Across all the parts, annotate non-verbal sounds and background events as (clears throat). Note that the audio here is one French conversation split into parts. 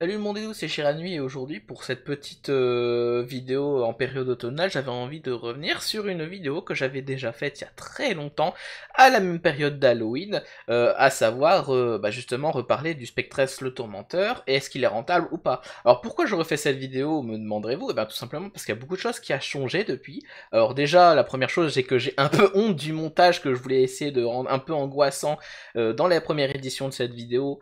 Salut le monde et tout, c'est Chiranui et aujourd'hui pour cette petite euh, vidéo en période automnale, j'avais envie de revenir sur une vidéo que j'avais déjà faite il y a très longtemps, à la même période d'Halloween, euh, à savoir euh, bah, justement reparler du Spectres le Tourmenteur et est-ce qu'il est rentable ou pas. Alors pourquoi je refais cette vidéo, me demanderez-vous Eh bien tout simplement parce qu'il y a beaucoup de choses qui a changé depuis. Alors déjà, la première chose c'est que j'ai un peu (laughs) honte du montage que je voulais essayer de rendre un peu angoissant dans la première édition de cette vidéo,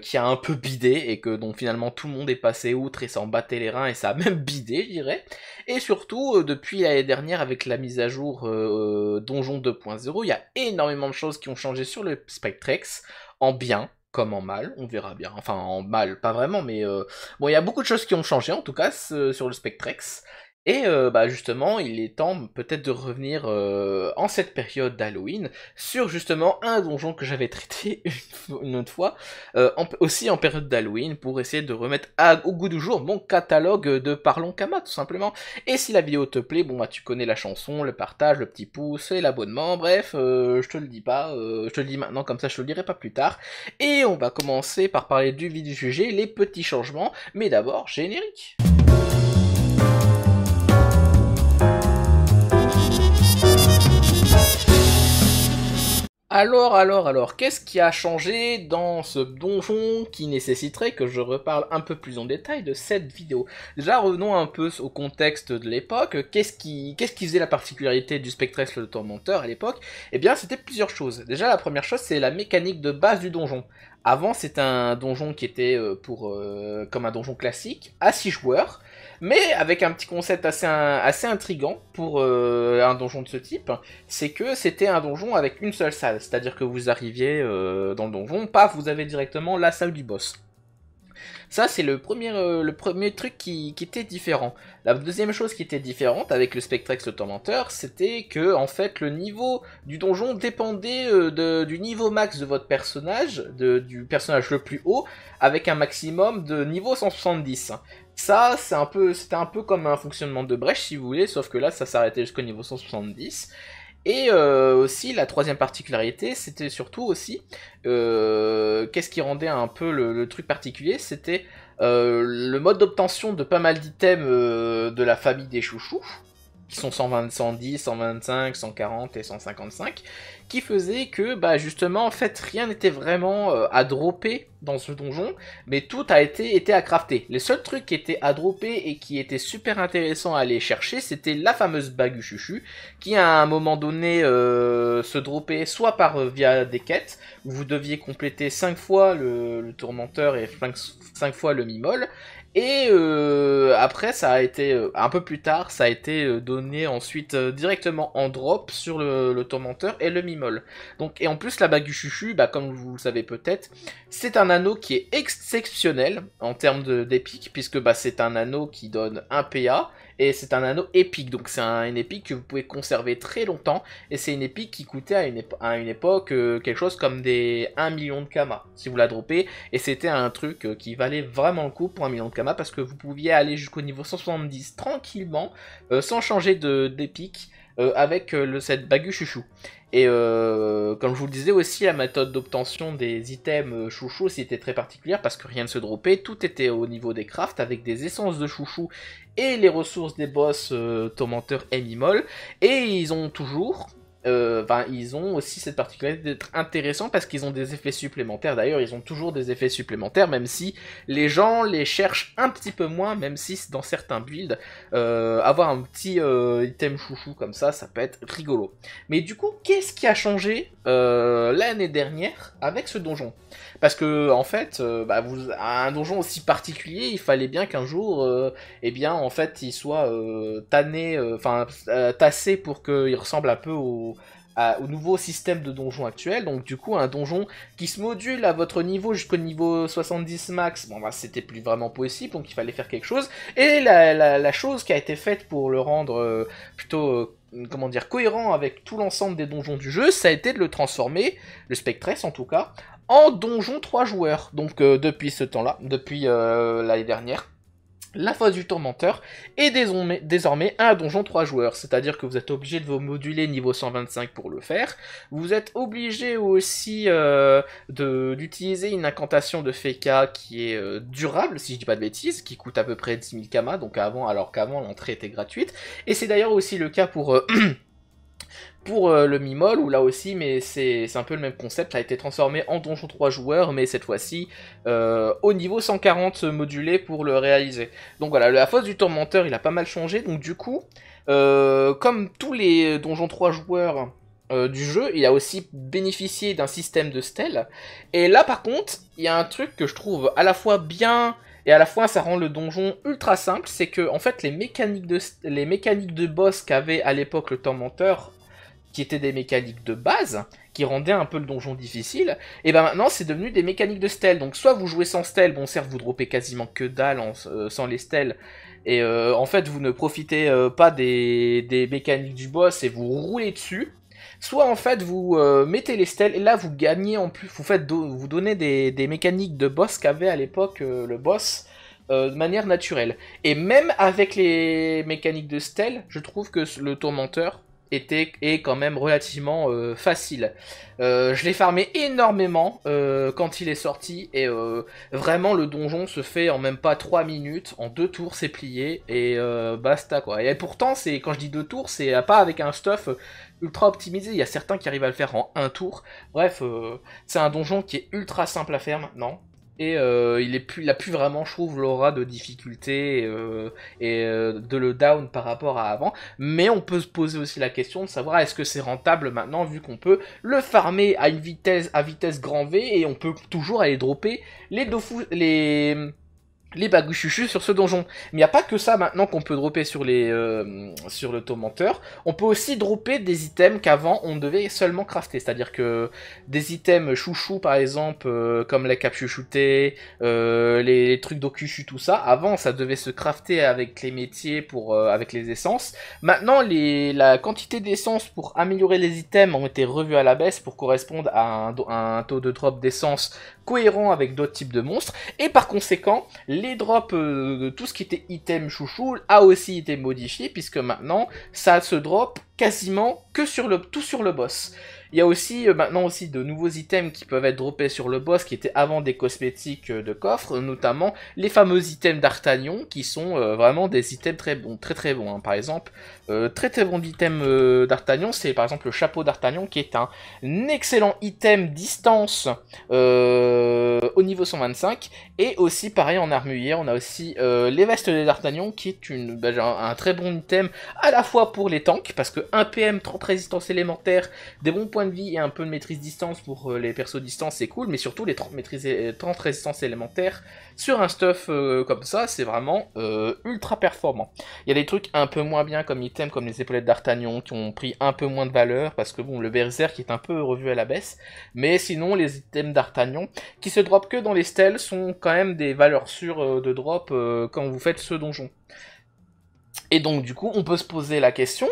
qui a un peu bidé et que donc finalement tout le monde est passé outre et s'en battait les reins et ça a (laughs) même bidé, je dirais. Et surtout, euh, depuis l'année dernière avec la mise à jour euh, euh, Donjon 2.0, il y a énormément de choses qui ont changé sur le Spectrex, en bien comme en mal, on verra bien. Enfin, en mal, pas vraiment, mais bon, il y a beaucoup de choses qui ont changé en tout cas sur le Spectrex. Et euh, bah, justement, il est temps peut-être de revenir euh, en cette période d'Halloween sur justement un donjon que j'avais traité (laughs) une, autre fois, euh, aussi en période d'Halloween, pour essayer de remettre au goût du jour mon catalogue de Parlons Kama tout simplement. Et si la vidéo te plaît, bon bah tu connais la chanson, le partage, le petit pouce et l'abonnement, bref, je te le dis pas, je te le dis maintenant comme ça je te le dirai pas plus tard. Et on va commencer par parler du vide du sujet, les petits changements, mais d'abord générique. Alors, alors, alors, qu'est-ce qui a changé dans ce donjon qui nécessiterait que je reparle un peu plus en détail de cette vidéo Déjà, revenons un peu au contexte de l'époque. Qu'est-ce qui, qu'est-ce faisait la particularité du Spectres le Tormenteur à l'époque Eh bien, c'était plusieurs choses. Déjà, la première chose, c'est la mécanique de base du donjon. Avant, c'était un donjon qui était euh, pour euh, comme un donjon classique à 6 joueurs mais avec un petit concept assez, assez intrigant pour euh, un donjon de ce type, c'est que c'était un donjon avec une seule salle, c'est-à-dire que vous arriviez euh, dans le donjon, paf, vous avez directement la salle du boss. Ça, c'est le premier, euh, le premier truc qui, était différent. La deuxième chose qui était différente avec le Spectrex le c'était que, en fait, le niveau du donjon dépendait du niveau max de votre personnage, du personnage le plus haut, avec un maximum de niveau 170. Ça, c'est un peu, c'était un peu comme un fonctionnement de brèche, si vous voulez, sauf que là, ça s'arrêtait jusqu'au niveau 170. Et euh, aussi, la troisième particularité, c'était surtout aussi, euh, qu'est-ce qui rendait un peu le, truc particulier, c'était euh, le mode d'obtention de pas mal d'items de la famille des chouchous qui sont 120, 110, 125, 140 et 155, qui faisait que, bah justement, en fait, rien n'était vraiment euh, à dropper dans ce donjon, mais tout a été, été à crafter. Les seuls trucs qui étaient à dropper et qui étaient super intéressants à aller chercher, c'était la fameuse bague chuchu, qui à un moment donné euh, se droppait soit par euh, via des quêtes, où vous deviez compléter 5 fois le, tourmenteur et 5, fois le mimol, et euh, après, ça a été euh, un peu plus tard, ça a été euh, donné ensuite directement en drop sur le, le tourmenteur et le mimol. Donc, et en plus, la bague du chuchu, bah, comme vous le savez peut-être, c'est un anneau qui est exceptionnel en termes d'épique, puisque bah, c'est un anneau qui donne un PA et c'est un anneau épique, donc c'est un, une épique que vous pouvez conserver très longtemps. Et c'est une épique qui coûtait à une, à une époque euh, quelque chose comme des 1 million de kamas, si vous la droppez, Et c'était un truc euh, qui valait vraiment le coup pour 1 million de kamas, parce que vous pouviez aller jusqu'au niveau 170 tranquillement, euh, sans changer d'épique. Euh, avec euh, le, set bagu chouchou. Et euh, comme je vous le disais aussi, la méthode d'obtention des items chouchou c'était très particulière parce que rien ne se dropait, tout était au niveau des crafts avec des essences de chouchou et les ressources des boss euh, tomenteurs et mimol. Et ils ont toujours, euh, ben, ils ont aussi cette particularité d'être intéressants parce qu'ils ont des effets supplémentaires. D'ailleurs, ils ont toujours des effets supplémentaires, même si les gens les cherchent un petit peu moins, même si dans certains builds, euh, avoir un petit euh, item chouchou comme ça, ça peut être rigolo. Mais du coup, qu'est-ce qui a changé l'année dernière avec ce donjon parce que en fait, euh, bah, un donjon aussi particulier, il fallait bien qu'un jour, euh, eh bien, en fait, il soit euh, tanné, enfin tassé pour qu'il ressemble un peu au, nouveau système de donjon actuel. Donc du coup, un donjon qui se module à votre niveau jusqu'au niveau 70 max, bon bah, c'était plus vraiment possible, donc il fallait faire quelque chose. Et la, chose qui a été faite pour le rendre plutôt comment dire, cohérent avec tout l'ensemble des donjons du jeu, ça a été de le transformer, le Spectres en tout cas, en donjon 3 joueurs, donc euh, depuis ce temps-là, depuis euh, l'année dernière. La phase du tourmenteur est désormais, un donjon 3 joueurs, c'est-à-dire que vous êtes obligé de vous moduler niveau 125 pour le faire. Vous êtes obligé aussi euh, d'utiliser une incantation de Feka qui est durable, si je dis pas de bêtises, qui coûte à peu près 10 000 kamas, donc avant, alors qu'avant l'entrée était gratuite. Et c'est d'ailleurs aussi le cas pour... (clears throat) pour euh, le Mimol, où là aussi, mais c'est un peu le même concept, ça a été transformé en donjon 3 joueurs, mais cette fois-ci euh, au niveau 140 modulé pour le réaliser. Donc voilà, la fosse du Tormenteur, il a pas mal changé, donc du coup, euh, comme tous les donjons 3 joueurs du jeu, il a aussi bénéficié d'un système de stèles. Et là, par contre, il y a un truc que je trouve à la fois bien et à la fois ça rend le donjon ultra simple, c'est que en fait les mécaniques de, les mécaniques de boss qu'avait à l'époque le Tormenteur qui étaient des mécaniques de base, qui rendaient un peu le donjon difficile, et ben maintenant c'est devenu des mécaniques de stèle Donc soit vous jouez sans stèle, bon certes vous dropez quasiment que dalle euh, sans les stèles, et euh, en fait vous ne profitez euh, pas des, mécaniques du boss et vous roulez dessus, soit en fait vous mettez les stèles et là vous gagnez en plus, vous, faites vous donnez des, mécaniques de boss qu'avait à l'époque le boss, de manière naturelle. Et même avec les mécaniques de stèle, je trouve que le tourmenteur était est quand même relativement euh, facile. Euh, je l'ai farmé énormément euh, quand il est sorti et vraiment le donjon se fait en même pas 3 minutes, en 2 tours c'est plié et basta quoi. Et pourtant c'est quand je dis 2 tours c'est pas avec un stuff ultra optimisé, il y a certains qui arrivent à le faire en 1 tour. Bref, c'est un donjon qui est ultra simple à faire maintenant et euh, il, est plus, il plus vraiment, je trouve, l'aura de difficulté et euh, euh, de le down par rapport à avant. Mais on peut se poser aussi la question de savoir est-ce que c'est rentable maintenant vu qu'on peut le farmer à une vitesse à vitesse grand V et on peut toujours aller dropper les dofus, les les baguchuchus sur ce donjon. Mais il n'y a pas que ça maintenant qu'on peut dropper sur, les, euh, sur le tourmenteur. On peut aussi dropper des items qu'avant on devait seulement crafter. C'est-à-dire que des items chouchou par exemple, euh, comme les cape euh, les, trucs d'ocuchu, tout ça. Avant ça devait se crafter avec les métiers, pour, avec les essences. Maintenant les, la quantité d'essence pour améliorer les items ont été revues à la baisse pour correspondre à un, un taux de drop d'essence cohérent avec d'autres types de monstres. Et par conséquent, les drops, euh, de tout ce qui était item chouchou, a aussi été modifié, puisque maintenant, ça se drop quasiment que sur le, tout sur le boss. Il y a aussi euh, maintenant aussi de nouveaux items qui peuvent être droppés sur le boss qui étaient avant des cosmétiques euh, de coffre, notamment les fameux items d'Artagnan qui sont euh, vraiment des items très bons, très très bons. Hein. Par exemple, très très bon item d'Artagnan, c'est par exemple le chapeau d'Artagnan qui est un excellent item distance au niveau 125 et aussi pareil en armurier, on a aussi les vestes d'Artagnan qui est ben, un, très bon item à la fois pour les tanks parce que 1 PM, 30 résistance élémentaire, des bons points de vie et un peu de maîtrise distance pour euh, les persos distance, c'est cool, mais surtout les 30, et euh, 30 résistances élémentaires sur un stuff euh, comme ça, c'est vraiment ultra performant. Il y a des trucs un peu moins bien comme items comme les épaulettes d'Artagnan, qui ont pris un peu moins de valeur, parce que bon, le berserk est un peu revu à la baisse, mais sinon, les items d'Artagnan, qui se drop que dans les stèles, sont quand même des valeurs sûres de drop quand vous faites ce donjon. Et donc, du coup, on peut se poser la question,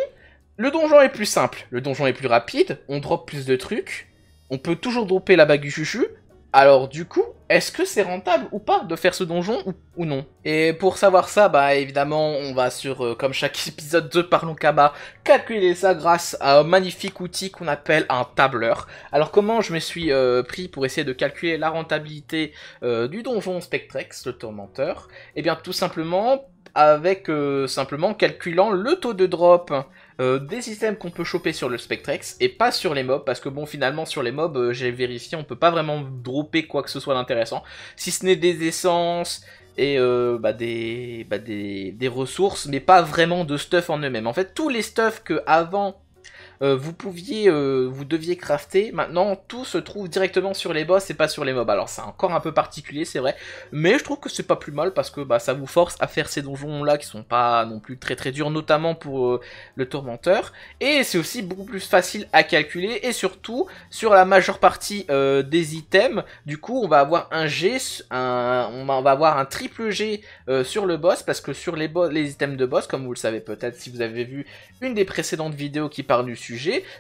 le donjon est plus simple, le donjon est plus rapide, on drop plus de trucs, on peut toujours dropper la bague du chuchu, alors du coup, est-ce que c'est rentable ou pas de faire ce donjon ou, non Et pour savoir ça, bah évidemment, on va sur, euh, comme chaque (laughs) épisode de Parlons Kaba, calculer ça grâce à un magnifique outil qu'on appelle un tableur. Alors comment je me suis euh, pris pour essayer de calculer la rentabilité euh, du donjon Spectrex, le tourmenteur Eh bien tout simplement avec simplement calculant le taux de drop euh, des systèmes qu'on peut choper sur le Spectrex et pas sur les mobs, parce que bon, finalement, sur les mobs, euh, j'ai vérifié, on peut pas vraiment dropper quoi que ce soit d'intéressant, si ce n'est des essences et euh, bah, des, bah, des, des ressources, mais pas vraiment de stuff en eux-mêmes. En fait, tous les stuff que avant euh, vous pouviez, euh, vous deviez crafter. Maintenant, tout se trouve directement sur les boss et pas sur les mobs. Alors c'est encore un peu particulier, c'est vrai, mais je trouve que c'est pas plus mal parce que bah, ça vous force à faire ces donjons là qui sont pas non plus très très durs, notamment pour euh, le tourmenteur. Et c'est aussi beaucoup plus facile à calculer et surtout sur la majeure partie des items. Du coup, on va avoir un G, on, va, avoir un triple G sur le boss parce que sur les, les items de boss, comme vous le savez peut-être si vous avez vu une des précédentes vidéos qui parle du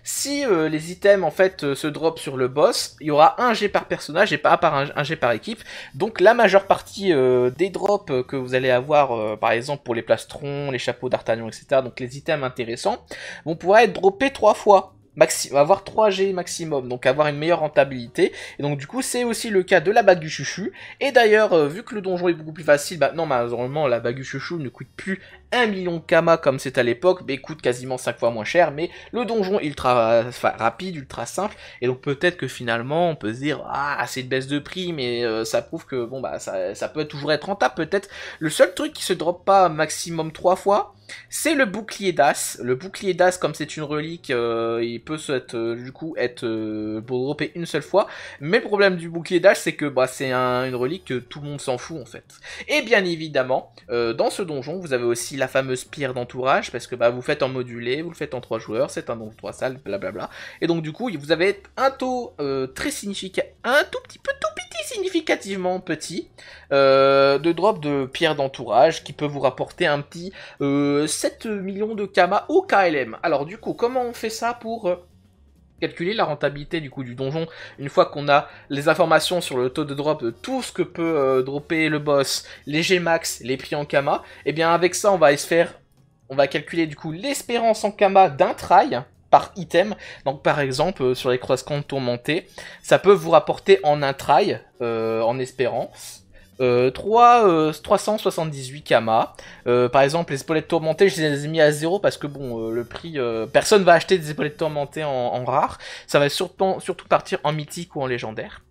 si euh, les items en fait euh, se drop sur le boss, il y aura un g par personnage et pas par un, un par équipe. Donc la majeure partie euh, des drops que vous allez avoir, par exemple pour les plastrons, les chapeaux d'artagnan, etc. Donc les items intéressants vont pouvoir être droppés trois fois. Maxi avoir 3 G maximum, donc avoir une meilleure rentabilité. Et donc du coup, c'est aussi le cas de la bague du chuchu. Et d'ailleurs, vu que le donjon est beaucoup plus facile, maintenant bah, non, malheureusement, la bague du chuchu ne coûte plus 1 million de Kama comme c'est à l'époque, mais coûte quasiment 5 fois moins cher, mais le donjon ultra rapide, ultra simple, et donc peut-être que finalement on peut se dire ah c'est une baisse de prix, mais euh, ça prouve que bon bah ça, peut toujours être rentable peut-être. Le seul truc qui se drop pas maximum 3 fois, c'est le bouclier d'as. Le bouclier d'as, comme c'est une relique, euh, il peut être, euh, du coup être une seule fois. Mais le problème du bouclier d'as, c'est que bah, c'est une relique que tout le monde s'en fout en fait. Et bien évidemment, dans ce donjon, vous avez aussi la fameuse pierre d'entourage, parce que bah, vous faites en modulé, vous le faites en trois joueurs, c'est un nombre trois salles, blablabla. Et donc du coup, vous avez un taux euh, très significatif, un tout petit peu, tout petit, significativement petit, euh, de drop de pierre d'entourage, qui peut vous rapporter un petit 7 euh, millions de Kama au KLM. Alors du coup, comment on fait ça pour calculer la rentabilité du coup du donjon une fois qu'on a les informations sur le taux de drop de tout ce que peut euh, dropper le boss, les Gmax, les prix en Kama, et eh bien avec ça on va se faire on va calculer du coup l'espérance en Kama d'un try par item. Donc par exemple euh, sur les croissants tourmentés, ça peut vous rapporter en un try euh, en espérance 3, 378 Kama. par exemple, les épaulettes tourmentées, je les ai mis à zéro parce que bon, euh, le prix, euh, personne va acheter des épaulettes tourmentées en, rare. Ça va surtout, surtout, partir en mythique ou en légendaire.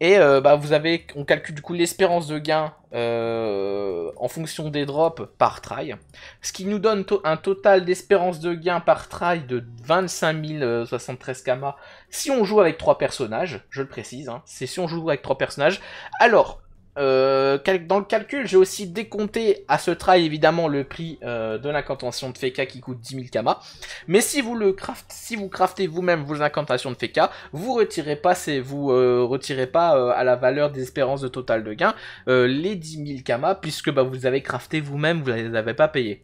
Et euh, bah, vous avez, on calcule du coup l'espérance de gain en fonction des drops par try. Ce qui nous donne un total d'espérance de gain par try de 25 073 Kama si on joue avec 3 personnages. Je le précise, hein. c'est si on joue avec trois personnages. Alors, euh, dans le calcul, j'ai aussi décompté à ce try évidemment le prix euh, de l'incantation de Feka qui coûte 10 000 Kama. Mais si vous le si vous craftez vous-même vos incantations de Feka, vous retirez pas, vous euh, retirez pas à la valeur des espérances de total de gain les 10 000 Kama puisque bah, vous avez crafté vous-même, vous ne les avez pas payés.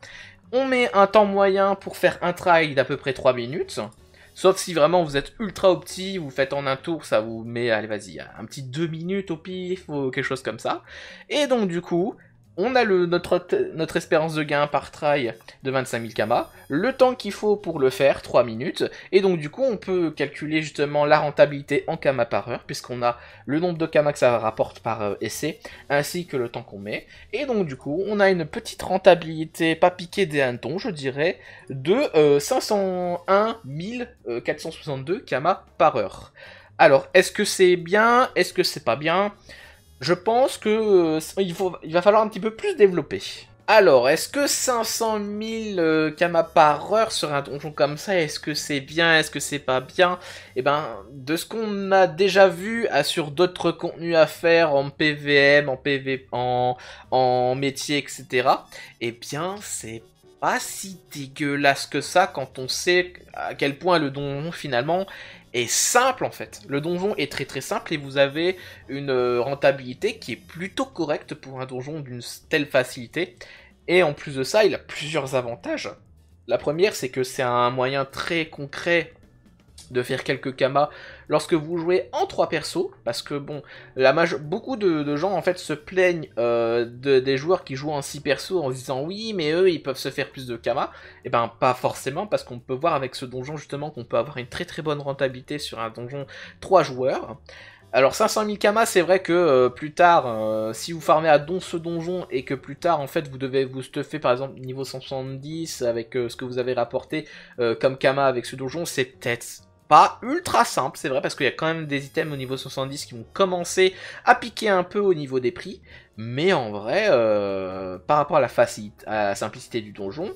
On met un temps moyen pour faire un try d'à peu près 3 minutes. Sauf si vraiment vous êtes ultra opti, vous faites en un tour, ça vous met, allez vas-y, un petit deux minutes au pif ou quelque chose comme ça. Et donc du coup, on a le, notre, espérance de gain par try de 25 000 kama, le temps qu'il faut pour le faire, 3 minutes, et donc du coup on peut calculer justement la rentabilité en kama par heure, puisqu'on a le nombre de kama que ça rapporte par euh, essai, ainsi que le temps qu'on met, et donc du coup on a une petite rentabilité, pas piquée des hannetons je dirais, de 501 462 kama par heure. Alors, est-ce que c'est bien Est-ce que c'est pas bien je pense que euh, il, faut, il va falloir un petit peu plus développer. Alors, est-ce que 500 000 kamas par heure sur un donjon comme ça, est-ce que c'est bien, est-ce que c'est pas bien Eh ben, de ce qu'on a déjà vu sur d'autres contenus à faire en PVM, en PV, en, en métier, etc., eh bien, c'est pas si dégueulasse que ça quand on sait à quel point le donjon, finalement, est simple en fait. Le donjon est très très simple et vous avez une euh, rentabilité qui est plutôt correcte pour un donjon d'une telle facilité. Et en plus de ça, il a plusieurs avantages. La première, c'est que c'est un moyen très concret de faire quelques kamas lorsque vous jouez en trois persos, parce que bon, la beaucoup de, gens en fait se plaignent euh, des joueurs qui jouent en 6 persos en disant oui, mais eux ils peuvent se faire plus de kamas. Et eh ben pas forcément, parce qu'on peut voir avec ce donjon justement qu'on peut avoir une très très bonne rentabilité sur un donjon 3 joueurs. Alors 500 000 kamas, c'est vrai que euh, plus tard, euh, si vous farmez à don ce donjon et que plus tard en fait vous devez vous stuffer par exemple niveau 170 avec ce que vous avez rapporté comme kamas avec ce donjon, c'est peut-être pas ultra simple, c'est vrai, parce qu'il y a quand même des items au niveau 70 qui vont commencer à piquer un peu au niveau des prix, mais en vrai, euh, par rapport à la, facilité, à la simplicité du donjon,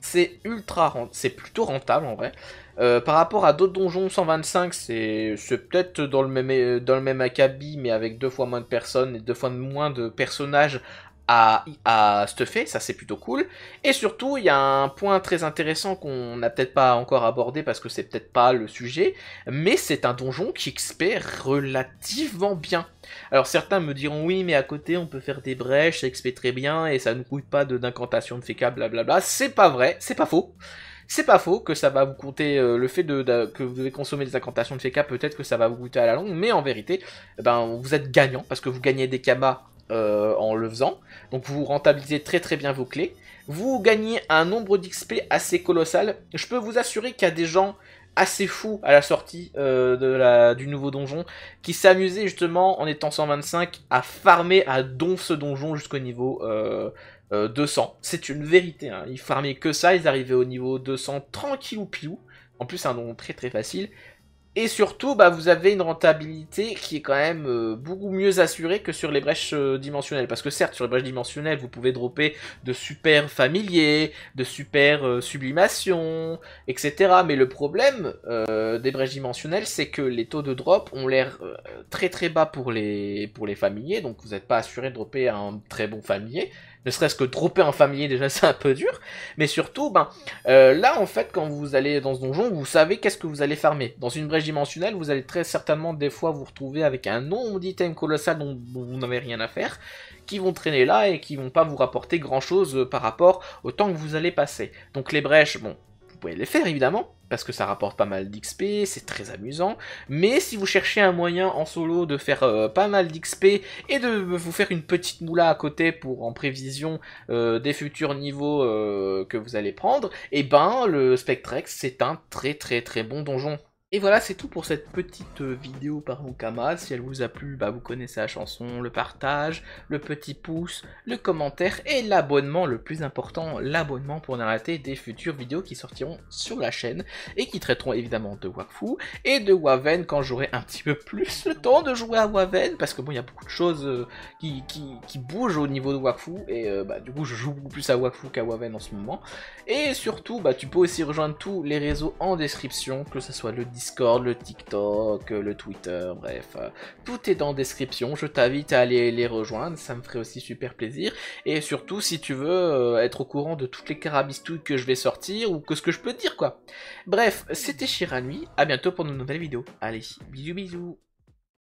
c'est ultra c'est plutôt rentable en vrai. Euh, par rapport à d'autres donjons 125, c'est peut-être dans le même dans le même acabit, mais avec deux fois moins de personnes et deux fois moins de personnages à, stuffer, ça c'est plutôt cool. Et surtout, il y a un point très intéressant qu'on n'a peut-être pas encore abordé parce que c'est peut-être pas le sujet, mais c'est un donjon qui XP relativement bien. Alors certains me diront oui, mais à côté on peut faire des brèches, ça très bien et ça ne coûte pas d'incantation de, bla blablabla. C'est pas vrai, c'est pas faux. C'est pas faux que ça va vous coûter euh, le fait de, que vous devez consommer des incantations de féca, peut-être que ça va vous coûter à la longue, mais en vérité, eh ben, vous êtes gagnant parce que vous gagnez des kamas euh, en le faisant. Donc vous rentabilisez très très bien vos clés. Vous gagnez un nombre d'XP assez colossal. Je peux vous assurer qu'il y a des gens assez fous à la sortie euh, de la, du nouveau donjon qui s'amusaient justement en étant 125 à farmer à don ce donjon jusqu'au niveau 200. Euh, c'est une vérité. Hein. Ils farmaient que ça, ils arrivaient au niveau 200 tranquille ou pilou. En plus, c'est un donjon très très facile. Et surtout, bah, vous avez une rentabilité qui est quand même euh, beaucoup mieux assurée que sur les brèches euh, dimensionnelles. Parce que certes, sur les brèches dimensionnelles, vous pouvez dropper de super familiers, de super euh, sublimations, etc. Mais le problème des brèches dimensionnelles, c'est que les taux de drop ont l'air très très bas pour les, pour les familiers. Donc vous n'êtes pas assuré de dropper un très bon familier ne serait-ce que dropper un familier déjà (laughs) c'est un peu dur, mais surtout ben euh, là en fait quand vous allez dans ce donjon vous savez qu'est-ce que vous allez farmer. Dans une brèche dimensionnelle vous allez très certainement des fois vous retrouver avec un nombre d'items colossal dont, dont vous n'avez rien à faire, qui vont traîner là et qui vont pas vous rapporter grand chose euh, par rapport au temps que vous allez passer. Donc les brèches, bon, vous pouvez les faire évidemment, parce que ça rapporte pas mal d'XP, c'est très amusant, mais si vous cherchez un moyen en solo de faire euh, pas mal d'XP et de vous faire une petite moula à côté pour en prévision euh, des futurs niveaux euh, que vous allez prendre, et eh ben le Spectrex c'est un très très très bon donjon. Et voilà, c'est tout pour cette petite euh, vidéo par Wukama, Si elle vous a plu, bah vous connaissez la chanson, le partage, le petit pouce, le commentaire et l'abonnement, le plus important, l'abonnement pour ne rater des futures vidéos qui sortiront sur la chaîne et qui traiteront évidemment de Wakfu et de Waven quand j'aurai un petit peu plus le temps de jouer à Waven parce que bon, il y a beaucoup de choses euh, qui, qui, bougent au niveau de Wakfu et euh, bah, du coup, je joue beaucoup plus à Wakfu qu'à Waven en ce moment. Et surtout, bah, tu peux aussi rejoindre tous les réseaux en description, que ce soit le Discord, le TikTok, euh, le Twitter, bref. Euh, tout est dans la description, je t'invite à aller les rejoindre, ça me ferait aussi super plaisir. Et surtout, si tu veux euh, être au courant de toutes les carabistouilles que je vais sortir ou que ce que je peux dire, quoi. Bref, c'était Shiranui, à bientôt pour une nouvelles vidéos. Allez, bisous bisous